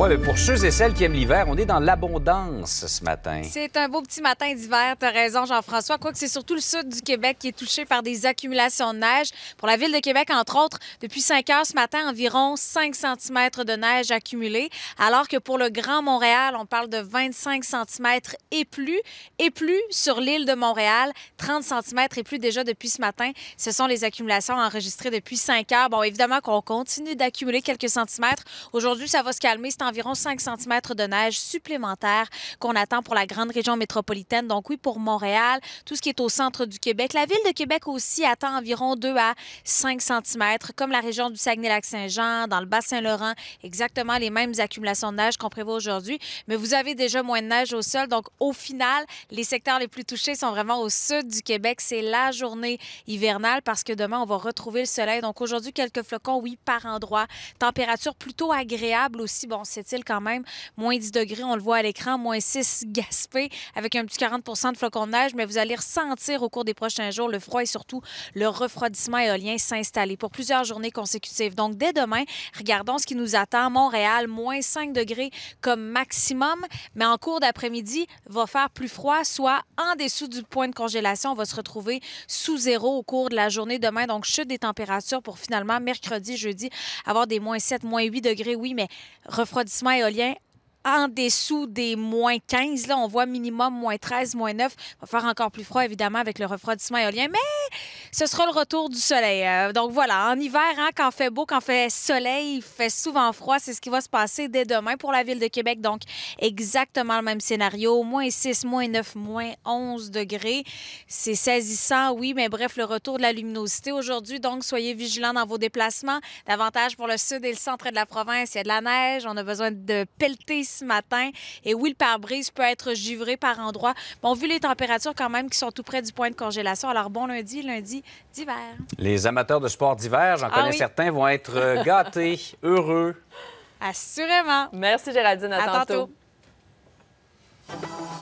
Oui, mais pour ceux et celles qui aiment l'hiver, on est dans l'abondance ce matin. C'est un beau petit matin d'hiver, tu as raison Jean-François, quoique c'est surtout le sud du Québec qui est touché par des accumulations de neige. Pour la ville de Québec, entre autres, depuis 5 heures ce matin, environ 5 cm de neige accumulée, alors que pour le Grand Montréal, on parle de 25 cm et plus, et plus sur l'île de Montréal, 30 cm et plus déjà depuis ce matin. Ce sont les accumulations enregistrées depuis 5 heures. Bon, évidemment qu'on continue d'accumuler quelques centimètres. Aujourd'hui, ça va se calmer. C'est environ 5 cm de neige supplémentaire qu'on attend pour la grande région métropolitaine. Donc oui, pour Montréal, tout ce qui est au centre du Québec. La ville de Québec aussi attend environ 2 à 5 cm, comme la région du Saguenay-Lac-Saint-Jean, dans le Bas-Saint-Laurent, exactement les mêmes accumulations de neige qu'on prévoit aujourd'hui. Mais vous avez déjà moins de neige au sol. Donc au final, les secteurs les plus touchés sont vraiment au sud du Québec. C'est la journée hivernale parce que demain, on va retrouver le soleil. Donc aujourd'hui, quelques flocons, oui, par endroit. Température plutôt agréable aussi. Bon, c'est-il quand même. Moins 10 degrés, on le voit à l'écran, moins 6 Gaspé, avec un petit 40 de flocons de neige, mais vous allez ressentir au cours des prochains jours le froid et surtout le refroidissement éolien s'installer pour plusieurs journées consécutives. Donc, dès demain, regardons ce qui nous attend. Montréal, moins 5 degrés comme maximum, mais en cours d'après-midi, va faire plus froid, soit en dessous du point de congélation. On va se retrouver sous zéro au cours de la journée demain. Donc, chute des températures pour finalement mercredi, jeudi, avoir des moins 7, moins 8 degrés, oui, mais refroidissement refroidissement éolien en dessous des moins 15. Là, on voit minimum moins 13, moins 9. Il va faire encore plus froid, évidemment, avec le refroidissement éolien, mais ce sera le retour du soleil. Euh, donc voilà, en hiver, hein, quand il fait beau, quand fait soleil, il fait souvent froid. C'est ce qui va se passer dès demain pour la ville de Québec. Donc exactement le même scénario. Moins 6, moins 9, moins 11 degrés. C'est saisissant, oui, mais bref, le retour de la luminosité aujourd'hui. Donc soyez vigilants dans vos déplacements. Davantage pour le sud et le centre de la province. Il y a de la neige. On a besoin de pelleter ce matin. Et oui, le pare-brise peut être givré par endroits. Bon, vu les températures quand même qui sont tout près du point de congélation, alors bon lundi, lundi d'hiver. Les amateurs de sport d'hiver, j'en ah connais certains, vont être euh, gâtés, heureux. Assurément. Merci Géraldine, à, tantôt.